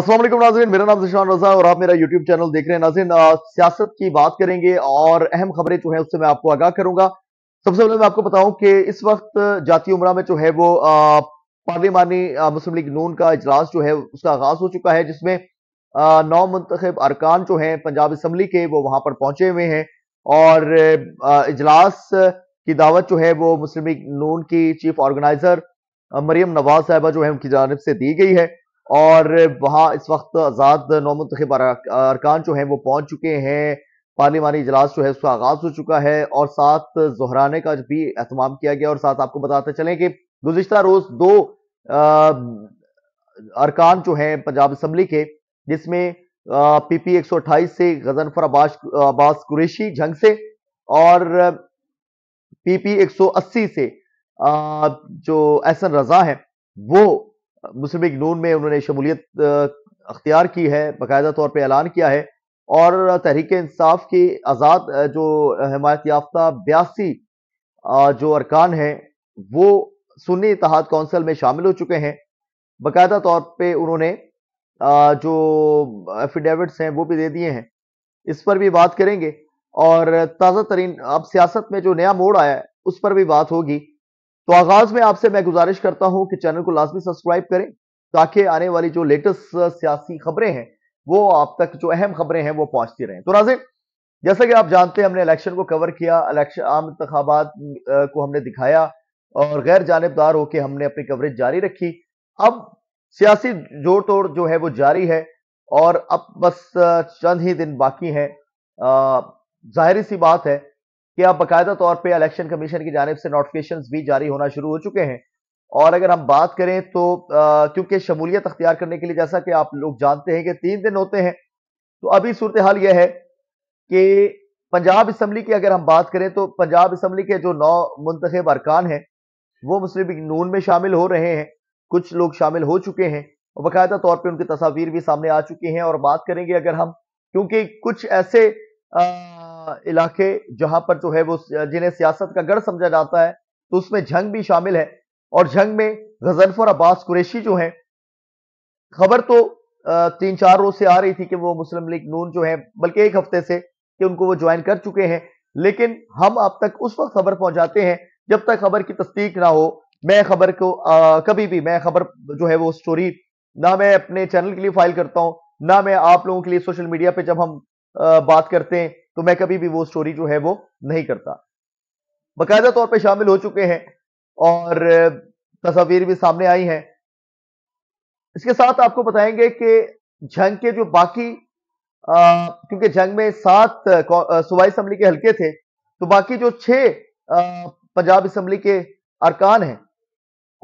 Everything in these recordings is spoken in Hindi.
असलम नाजरन मेरा नाम जशान रजा और आप मेरा यूट्यूब चैनल देख रहे हैं नाजिन सियासत की बात करेंगे और अहम खबरें जो है उससे मैं आपको आगाह करूंगा सबसे पहले मैं आपको बताऊं कि इस वक्त जाती उमरा में जो है वो पार्लियामानी मुस्लिम लीग नून का इजलास जो है उसका आगाज हो चुका है जिसमें नौ मंतखब अरकान जो हैं पंजाब असम्बली के वो वहां पर पहुंचे हुए हैं और इजलास की दावत जो है वो मुस्लिम लीग नून की चीफ ऑर्गेनाइजर मरियम नवाज साहबा जो है उनकी जानब से दी गई है और वहाँ इस वक्त आज़ाद नौमतखब अरकान जो हैं वो पहुँच चुके हैं पार्लिमानी इजलास जो है उसका आगाज हो चुका है और साथ जहराने का भी अहतमाम किया गया और साथ आपको बताते चलें कि गुजशत रोज दो अरकान जो हैं पंजाब असम्बली के जिसमें पी पी एक सौ अट्ठाईस से गजनफर अब्बास अब्बास कुरेशी जंग से और पी पी एक सौ अस्सी से आ, जो एहसन रजा है वो मुस्लिम लीग नून में उन्होंने शमूलियत अख्तियार की है बाकायदा तौर पर ऐलान किया है और तहरीक इंसाफ की आज़ाद जो हमायत याफ्ता बयासी जो अरकान हैं वो सुन्नी इतिहाद कौंसिल में शामिल हो चुके हैं बाकायदा तौर पर उन्होंने जो एफिडेविट्स हैं वो भी दे दिए हैं इस पर भी बात करेंगे और ताज़ा तरीन अब सियासत में जो नया मोड़ आया है उस पर भी बात होगी तो आगाज में आपसे मैं गुजारिश करता हूं कि चैनल को लाजमी सब्सक्राइब करें ताकि आने वाली जो लेटेस्ट सियासी खबरें हैं वो आप तक जो अहम खबरें हैं वो पहुंचती रहें तो राजे जैसा कि आप जानते हैं हमने इलेक्शन को कवर किया इलेक्शन आम इंतबात को हमने दिखाया और गैर जानबदार होकर हमने अपनी कवरेज जारी रखी अब सियासी जोड़ तोड़ जो है वो जारी है और अब बस चंद ही दिन बाकी हैं जाहिर सी बात है कि अब बाकायदा तौर पर इलेक्शन कमीशन की जानब से नोटिफिकेशन भी जारी होना शुरू हो चुके हैं और अगर हम बात करें तो क्योंकि शमूलियत अख्तियार करने के लिए जैसा कि आप लोग जानते हैं कि तीन दिन होते हैं तो अभी सूरत हाल यह है कि पंजाब इसम्बली की अगर हम बात करें तो पंजाब इसम्बली के जो नौ मुंतब अरकान हैं वो मुस्लिम नून में शामिल हो रहे हैं कुछ लोग शामिल हो चुके हैं और बाकायदा तौर पर उनकी तस्वीर भी सामने आ चुकी हैं और बात करेंगे अगर हम क्योंकि कुछ ऐसे आ, इलाके जहां पर जो है वो जिन्हें सियासत का गढ़ समझा जाता है तो उसमें जंग भी शामिल है और जंग में गजनफर अब्बास कुरेशी जो है खबर तो तीन चार रोज से आ रही थी कि वो मुस्लिम लीग नून जो है बल्कि एक हफ्ते से कि उनको वो ज्वाइन कर चुके हैं लेकिन हम आप तक उस वक्त खबर पहुंचाते हैं जब तक खबर की तस्दीक ना हो मैं खबर को आ, कभी भी मैं खबर जो है वो स्टोरी ना मैं अपने चैनल के लिए फाइल करता हूं ना मैं आप लोगों के लिए सोशल मीडिया पे जब हम आ, बात करते हैं तो मैं कभी भी वो स्टोरी जो है वो नहीं करता बाकायदा तौर पर शामिल हो चुके हैं और तस्वीर भी सामने आई हैं इसके साथ आपको बताएंगे कि जंग के जो बाकी क्योंकि जंग में सात सूबाई असम्बली के हल्के थे तो बाकी जो छह पंजाब असम्बली के अरकान हैं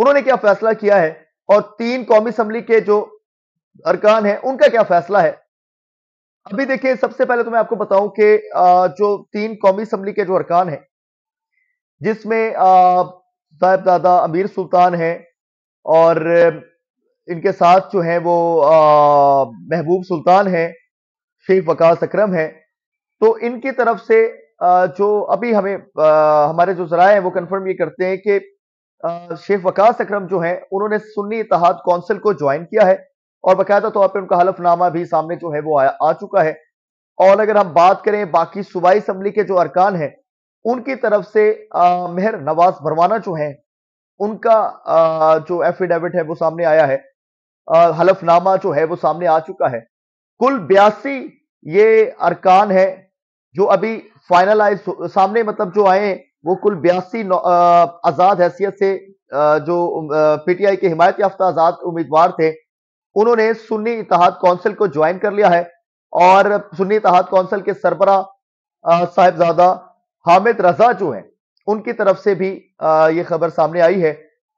उन्होंने क्या फैसला किया है और तीन कौमी असम्बली के जो अरकान हैं उनका क्या फैसला है अभी देखिए सबसे पहले तो मैं आपको बताऊं कि जो तीन कौमी असम्बली के जो अरकान हैं जिसमें साहेब दादा अमीर सुल्तान हैं और इनके साथ जो है वो महबूब सुल्तान हैं शेख वकास अक्रम हैं तो इनकी तरफ से जो अभी हमें हमारे जो जरा हैं वो कंफर्म ये करते हैं कि शेख वकास अक्रम जो हैं उन्होंने सुन्नी इतिहाद कौंसिल को ज्वाइन किया है और बाकायदा तौर पर उनका हलफनामा भी सामने जो है वो आया आ चुका है और अगर हम बात करें बाकी सूबाई असम्बली के जो अरकान हैं उनकी तरफ से मेहर नवाज भरवाना जो है उनका आ, जो एफिडेविट है वो सामने आया है आ, हलफनामा जो है वो सामने आ चुका है कुल बयासी ये अरकान है जो अभी फाइनलाइज सामने मतलब जो आए वो कुल बयासी आज़ाद हैसियत से आ, जो पीटीआई के हिमायत याफ्ता आज़ाद उम्मीदवार थे उन्होंने सुन्नी इतिहाद कौंसिल को ज्वाइन कर लिया है और सुन्नी इतिहाद कौंसिल के सरबरा साहेबजादा हामिद रजा जो है उनकी तरफ से भी यह खबर सामने आई है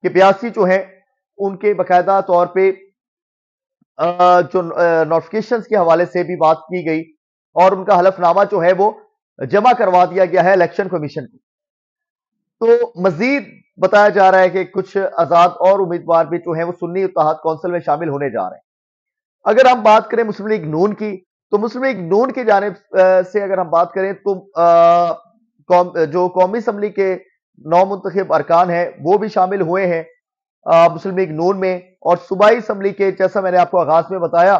कि प्यासी जो है उनके बाकायदा तौर पर जो नोटिफिकेशन के हवाले से भी बात की गई और उनका हलफनामा जो है वो जमा करवा दिया गया है इलेक्शन कमीशन को तो मजीद बताया जा रहा है कि कुछ आजाद और उम्मीदवार भी जो है वो सुन्नी इतिहाद कौंसिल में शामिल होने जा रहे हैं अगर हम बात करें मुस्लिम लीग नून की तो मुस्लिम लीग नून की जानब से अगर हम बात करें तो आ, कौम, जो कौमी असम्बली के नौ मुंतब अरकान हैं वो भी शामिल हुए हैं मुस्लिम लीग नून में और सूबाई असम्बली के जैसा मैंने आपको आगाज में बताया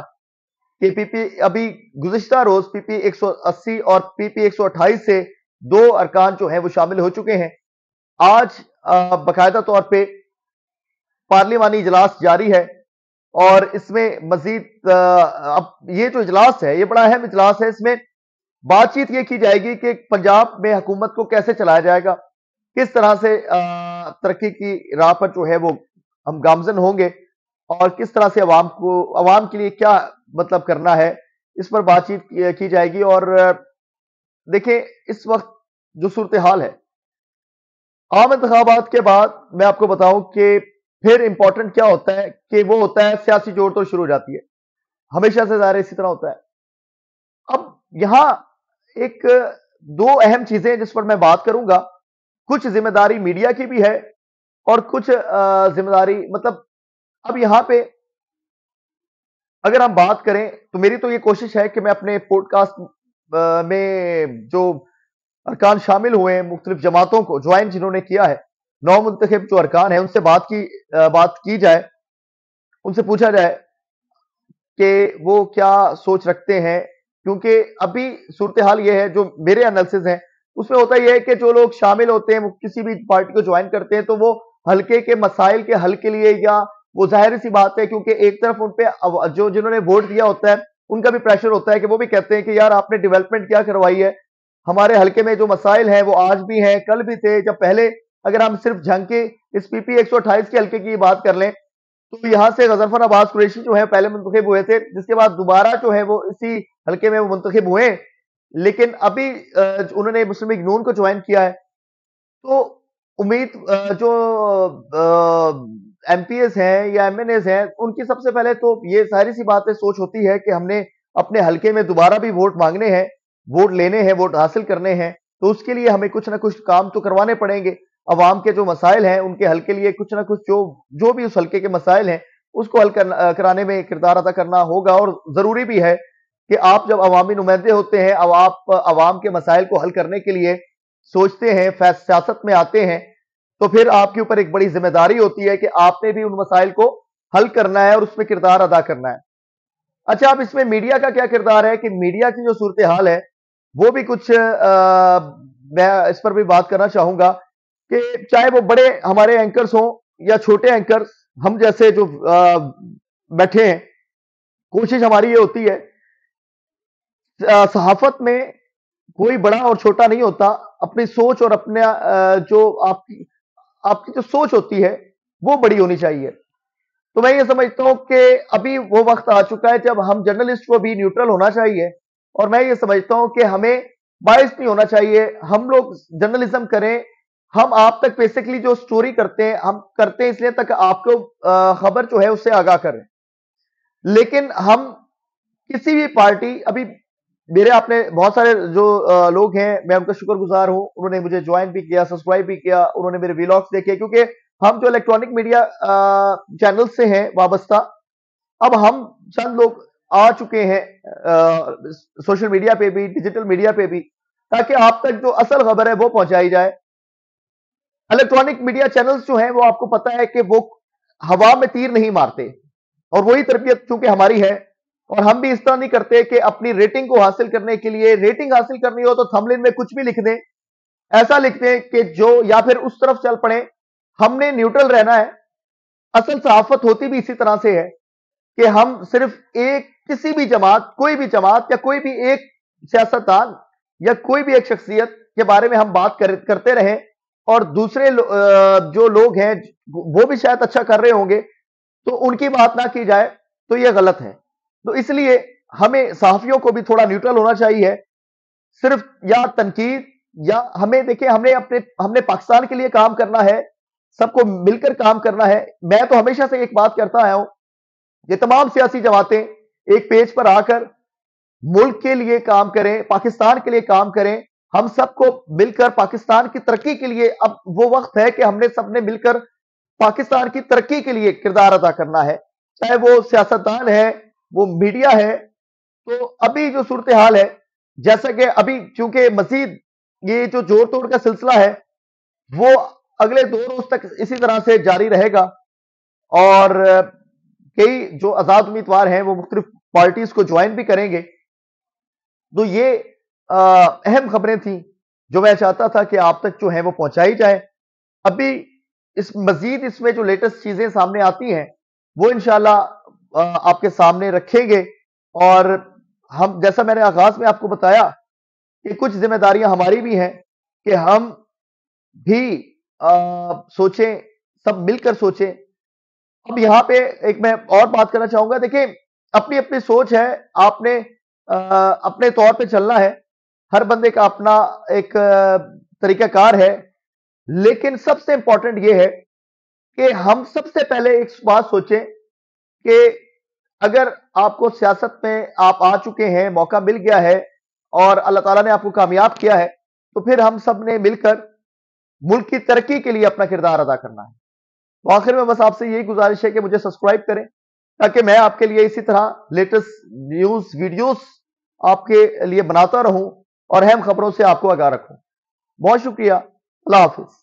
कि पीपी अभी गुजशत रोज पीपी 180 और पीपी 128 से दो अरकान जो है वो शामिल हो चुके हैं आज बाकायदा तौर पर पार्लियामानी इजलास जारी है और इसमें मजीद अब ये जो इजलास है ये बड़ा अहम इजलास है इसमें बातचीत ये की जाएगी कि पंजाब में हुकूमत को कैसे चलाया जाएगा किस तरह से तरक्की की राह पर जो है वो हम गामजन होंगे और किस तरह से अवाम को अवाम के लिए क्या मतलब करना है इस पर बातचीत की जाएगी और देखिए इस वक्त जो सूरत हाल है आम इंतबात के बाद मैं आपको बताऊं कि फिर इंपॉर्टेंट क्या होता है कि वो होता है सियासी जोड़ तो शुरू हो जाती है हमेशा से ज़ाहिर इसी तरह होता है अब यहां एक दो अहम चीजें जिस पर मैं बात करूंगा कुछ जिम्मेदारी मीडिया की भी है और कुछ जिम्मेदारी मतलब अब यहां पे अगर हम बात करें तो मेरी तो ये कोशिश है कि मैं अपने पॉडकास्ट में जो अरकान शामिल हुए हैं मुख्तलिफ जमातों को ज्वाइन जिन्होंने किया है नौ मुंतब जो अरकान है उनसे बात की बात की जाए उनसे पूछा जाए कि वो क्या सोच रखते हैं क्योंकि अभी सूरत हाल ये है जो मेरे एनालिसिस हैं उसमें होता यह है कि जो लोग शामिल होते हैं किसी भी पार्टी को ज्वाइन करते हैं तो वो हल्के के मसाइल के हल के लिए या वो जाहिर सी बात है क्योंकि एक तरफ उन पर जो जिन्होंने वोट दिया होता है उनका भी प्रेशर होता है कि वो भी कहते हैं कि यार आपने डेवलपमेंट क्या करवाई है हमारे हल्के में जो मसाइल हैं वो आज भी हैं कल भी थे जब पहले अगर हम सिर्फ झंके इस पीपी एक के हल्के की बात कर लें तो यहाँ से गजरफर अब्बास कुरेशी जो है पहले मुंतखब हुए थे जिसके बाद दोबारा जो है वो इसी हल्के में वो मुंतखब हुए लेकिन अभी उन्होंने मुस्लिम लीग नून को ज्वाइन किया है तो उम्मीद जो एम पी एस हैं या एम एन एस हैं उनकी सबसे पहले तो ये सारी सी बातें सोच होती है कि हमने अपने हल्के में दोबारा भी वोट मांगने हैं वोट लेने हैं वोट हासिल करने हैं तो उसके लिए हमें कुछ ना कुछ काम तो करवाने पड़ेंगे अवाम के जो मसाइल हैं उनके हल के लिए कुछ ना कुछ जो जो भी उस हल्के के मसाइल हैं उसको हल कर, कराने में किरदार अदा करना होगा और ज़रूरी भी है कि आप जब अवामी नुमाइंदे होते हैं अब आप अवाम के मसाइल को हल करने के लिए सोचते हैं सियासत में आते हैं तो फिर आपके ऊपर एक बड़ी जिम्मेदारी होती है कि आपने भी उन मसाइल को हल करना है और उसमें किरदार अदा करना है अच्छा अब इसमें मीडिया का क्या किरदार है कि मीडिया की जो सूरत हाल है वो भी कुछ आ, मैं इस पर भी बात करना चाहूंगा कि चाहे वो बड़े हमारे एंकर्स हों या छोटे एंकर हम जैसे जो आ, बैठे हैं कोशिश हमारी ये होती है सहाफत में कोई बड़ा और छोटा नहीं होता अपनी सोच और अपने आ, जो आपकी आपकी जो सोच होती है वो बड़ी होनी चाहिए तो मैं ये समझता हूं कि अभी वो वक्त आ चुका है जब हम जर्नलिस्ट को भी न्यूट्रल होना चाहिए और मैं ये समझता हूं कि हमें बायस नहीं होना चाहिए हम लोग जर्नलिज्म करें हम आप तक बेसिकली जो स्टोरी करते हैं हम करते हैं इसलिए तक आपको खबर जो है उससे आगाह करें लेकिन हम किसी भी पार्टी अभी मेरे आपने बहुत सारे जो लोग हैं मैं उनका शुक्रगुजार हूं उन्होंने मुझे ज्वाइन भी किया सब्सक्राइब भी किया उन्होंने मेरे व्लॉग्स देखे क्योंकि हम जो इलेक्ट्रॉनिक मीडिया चैनल से हैं वाबस्ता अब हम चंद लोग आ चुके हैं सोशल मीडिया पे भी डिजिटल मीडिया पे भी ताकि आप तक जो असल खबर है वो पहुंचाई जाए इलेक्ट्रॉनिक मीडिया चैनल्स जो हैं वो आपको पता है कि वो हवा में तीर नहीं मारते और वही तरबियत चूंकि हमारी है और हम भी इस तरह नहीं करते कि अपनी रेटिंग को हासिल करने के लिए रेटिंग हासिल करनी हो तो थमलिन में कुछ भी लिख दें ऐसा लिख दें कि जो या फिर उस तरफ चल पड़े हमने न्यूट्रल रहना है असल सहाफत होती भी इसी तरह से है कि हम सिर्फ एक किसी भी जमात कोई भी जमात या कोई भी एक सियासतदान या कोई भी एक शख्सियत के बारे में हम बात कर, करते रहे और दूसरे लो, जो लोग हैं वो भी शायद अच्छा कर रहे होंगे तो उनकी बात ना की जाए तो ये गलत है तो इसलिए हमें सहाफियों को भी थोड़ा न्यूट्रल होना चाहिए सिर्फ या तनकीद या हमें देखिए हमने अपने हमने पाकिस्तान के लिए काम करना है सबको मिलकर काम करना है मैं तो हमेशा से एक बात करता आया हूं ये तमाम सियासी जमातें एक पेज पर आकर मुल्क के लिए काम करें पाकिस्तान के लिए काम करें हम सबको मिलकर पाकिस्तान की तरक्की के लिए अब वो वक्त है कि हमने सबने मिलकर पाकिस्तान की तरक्की के लिए किरदार अदा करना है चाहे वो सियासतदान है वो मीडिया है तो अभी जो सूरत हाल है जैसा कि अभी चूंकि मजीद ये जो जोर तोड़ का सिलसिला है वो अगले दो रोज तक इसी तरह से जारी रहेगा और कई जो आजाद उम्मीदवार हैं वो मुख्तलिफ पार्टीज को ज्वाइन भी करेंगे तो ये अहम खबरें थी जो मैं चाहता था कि आप तक जो है वो पहुंचाई जाए अभी इस मजीद इसमें जो लेटेस्ट चीजें सामने आती हैं वो इनशाला आपके सामने रखेंगे और हम जैसा मैंने आगाज में आपको बताया कि कुछ जिम्मेदारियां हमारी भी हैं कि हम भी आ, सोचें सब मिलकर सोचें अब यहाँ पे एक मैं और बात करना चाहूंगा देखिए अपनी अपनी सोच है आपने आ, अपने तौर पे चलना है हर बंदे का अपना एक तरीकाकार है लेकिन सबसे इंपॉर्टेंट ये है कि हम सबसे पहले एक बात सोचें कि अगर आपको सियासत में आप आ चुके हैं मौका मिल गया है और अल्लाह ताला ने आपको कामयाब किया है तो फिर हम सब ने मिलकर मुल्क की तरक्की के लिए अपना किरदार अदा करना है तो आखिर में बस आपसे यही गुजारिश है कि मुझे सब्सक्राइब करें ताकि मैं आपके लिए इसी तरह लेटेस्ट न्यूज वीडियोस आपके लिए बनाता रहूं और अहम खबरों से आपको आगाह रखूं बहुत शुक्रिया अल्लाह हाफिज़